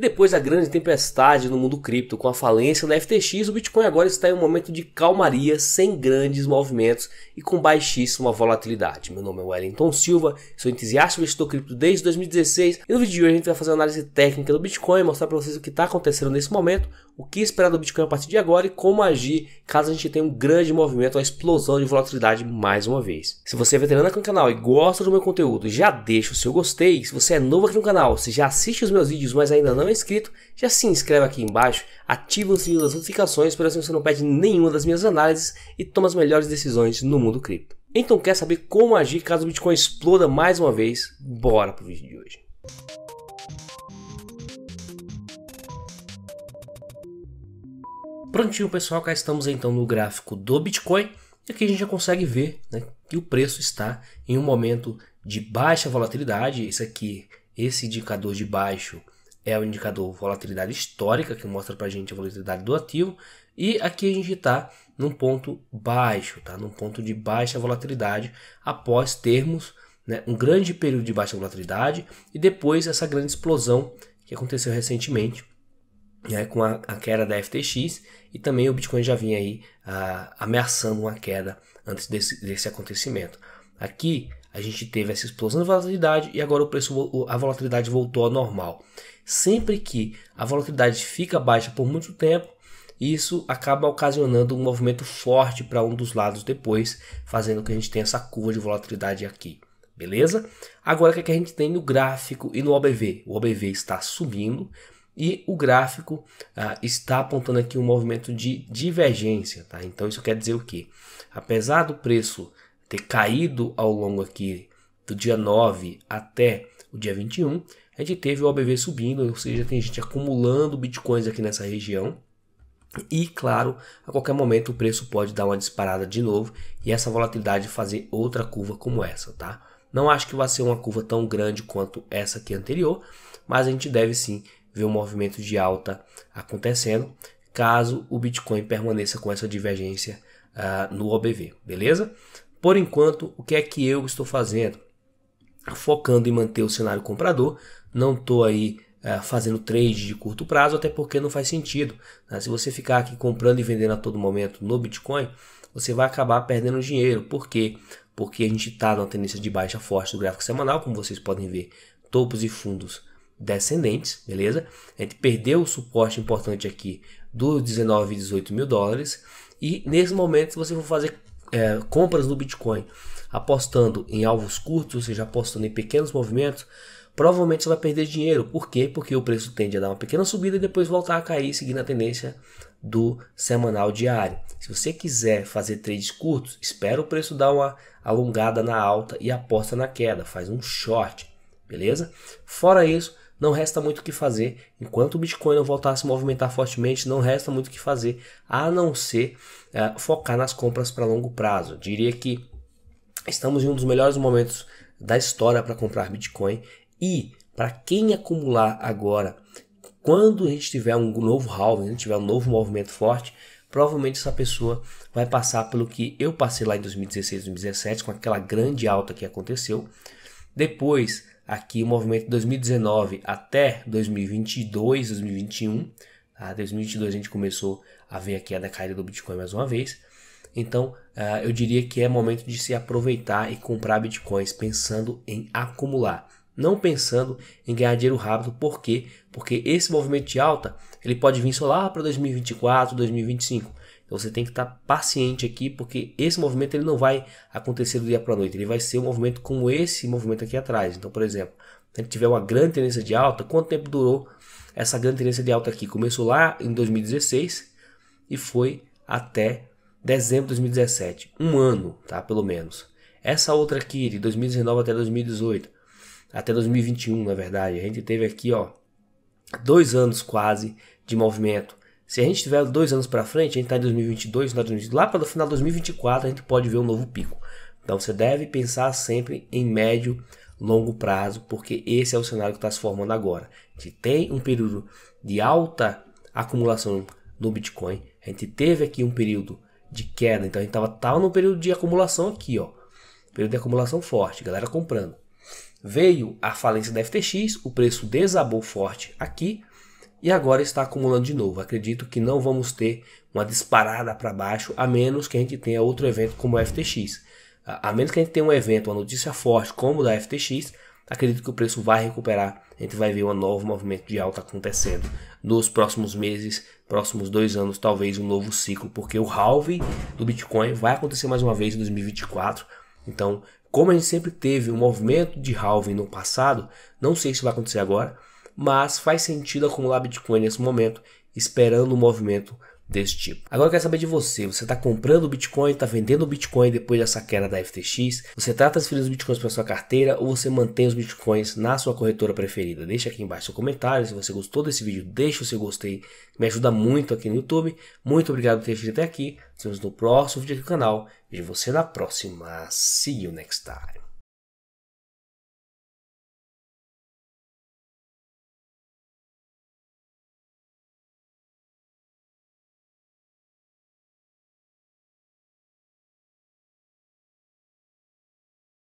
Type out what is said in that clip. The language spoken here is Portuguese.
Depois da grande tempestade no mundo cripto com a falência da FTX, o Bitcoin agora está em um momento de calmaria, sem grandes movimentos e com baixíssima volatilidade. Meu nome é Wellington Silva, sou entusiasta investidor cripto desde 2016 e no vídeo de hoje a gente vai fazer uma análise técnica do Bitcoin, mostrar para vocês o que está acontecendo nesse momento, o que esperar do Bitcoin a partir de agora e como agir caso a gente tenha um grande movimento, uma explosão de volatilidade mais uma vez. Se você é veterano aqui no canal e gosta do meu conteúdo, já deixa o seu gostei. Se você é novo aqui no canal, se já assiste os meus vídeos, mas ainda não não é inscrito, já se inscreve aqui embaixo, ativa o sininho das notificações para assim você não perde nenhuma das minhas análises e toma as melhores decisões no mundo cripto. Então quer saber como agir caso o Bitcoin exploda mais uma vez? Bora pro vídeo de hoje. Prontinho pessoal, cá estamos então no gráfico do Bitcoin e aqui a gente já consegue ver né, que o preço está em um momento de baixa volatilidade. Esse aqui, esse indicador de baixo, é o indicador volatilidade histórica, que mostra para a gente a volatilidade do ativo, e aqui a gente está num ponto baixo, tá? num ponto de baixa volatilidade, após termos né, um grande período de baixa volatilidade e depois essa grande explosão que aconteceu recentemente né, com a, a queda da FTX e também o Bitcoin já vinha aí ah, ameaçando uma queda antes desse, desse acontecimento. Aqui a gente teve essa explosão de volatilidade e agora o preço, a volatilidade voltou ao normal. Sempre que a volatilidade fica baixa por muito tempo, isso acaba ocasionando um movimento forte para um dos lados depois, fazendo que a gente tenha essa curva de volatilidade aqui. Beleza? Agora o que, é que a gente tem no gráfico e no OBV? O OBV está subindo e o gráfico ah, está apontando aqui um movimento de divergência. Tá? Então isso quer dizer o quê? Apesar do preço ter caído ao longo aqui do dia 9 até o dia 21, é a gente teve o OBV subindo, ou seja, tem gente acumulando bitcoins aqui nessa região. E claro, a qualquer momento o preço pode dar uma disparada de novo e essa volatilidade fazer outra curva como essa, tá? Não acho que vai ser uma curva tão grande quanto essa aqui anterior, mas a gente deve sim ver um movimento de alta acontecendo, caso o Bitcoin permaneça com essa divergência uh, no OBV, beleza? Por enquanto, o que é que eu estou fazendo? Focando em manter o cenário comprador, não estou aí é, fazendo trade de curto prazo, até porque não faz sentido. Né? Se você ficar aqui comprando e vendendo a todo momento no Bitcoin, você vai acabar perdendo dinheiro. Por quê? Porque a gente está numa tendência de baixa forte do gráfico semanal, como vocês podem ver, topos e fundos descendentes, beleza? A gente perdeu o suporte importante aqui dos 19 e 18 mil dólares. E nesse momento, se você for fazer é, compras no Bitcoin apostando em alvos curtos, ou seja, apostando em pequenos movimentos, provavelmente você vai perder dinheiro. Por quê? Porque o preço tende a dar uma pequena subida e depois voltar a cair, seguindo a tendência do semanal diário. Se você quiser fazer trades curtos, espera o preço dar uma alongada na alta e aposta na queda, faz um short, beleza? Fora isso, não resta muito o que fazer. Enquanto o Bitcoin não voltar a se movimentar fortemente, não resta muito o que fazer, a não ser é, focar nas compras para longo prazo. diria que estamos em um dos melhores momentos da história para comprar Bitcoin e para quem acumular agora, quando a gente tiver um novo halving, tiver um novo movimento forte, provavelmente essa pessoa vai passar pelo que eu passei lá em 2016, 2017, com aquela grande alta que aconteceu. Depois, aqui o movimento de 2019 até 2022, 2021. Tá? 2022 a gente começou a ver aqui a decaída do Bitcoin mais uma vez. Então, uh, eu diria que é momento de se aproveitar e comprar bitcoins pensando em acumular não pensando em ganhar dinheiro rápido. Por quê? Porque esse movimento de alta ele pode vir só lá para 2024, 2025. Então você tem que estar tá paciente aqui, porque esse movimento ele não vai acontecer do dia para a noite. Ele vai ser um movimento como esse movimento aqui atrás. Então, por exemplo, se ele tiver uma grande tendência de alta, quanto tempo durou essa grande tendência de alta aqui? Começou lá em 2016 e foi até dezembro de 2017, um ano, tá? Pelo menos. Essa outra aqui de 2019 até 2018 até 2021, na verdade. A gente teve aqui, ó, dois anos quase de movimento. Se a gente tiver dois anos para frente, a gente está em 2022, lá para o final de 2024 a gente pode ver um novo pico. Então você deve pensar sempre em médio, longo prazo, porque esse é o cenário que está se formando agora. A gente tem um período de alta acumulação no Bitcoin, a gente teve aqui um período de queda, então a gente estava tal no período de acumulação aqui, ó, período de acumulação forte, galera comprando. Veio a falência da FTX, o preço desabou forte aqui e agora está acumulando de novo. Acredito que não vamos ter uma disparada para baixo, a menos que a gente tenha outro evento como o FTX. A menos que a gente tenha um evento, uma notícia forte como o da FTX, acredito que o preço vai recuperar. A gente vai ver um novo movimento de alta acontecendo nos próximos meses, próximos dois anos, talvez um novo ciclo, porque o halving do Bitcoin vai acontecer mais uma vez em 2024. Então como a gente sempre teve um movimento de halving no passado, não sei se vai acontecer agora, mas faz sentido acumular Bitcoin nesse momento, esperando o movimento desse tipo. Agora eu quero saber de você. Você está comprando Bitcoin, está vendendo Bitcoin depois dessa queda da FTX? Você está transferindo os Bitcoins para sua carteira ou você mantém os Bitcoins na sua corretora preferida? Deixa aqui embaixo seu comentário. Se você gostou desse vídeo, deixa o seu gostei. Me ajuda muito aqui no YouTube. Muito obrigado por ter assistido até aqui. Nos vemos no próximo vídeo aqui no canal. Vejo você na próxima. See you next time.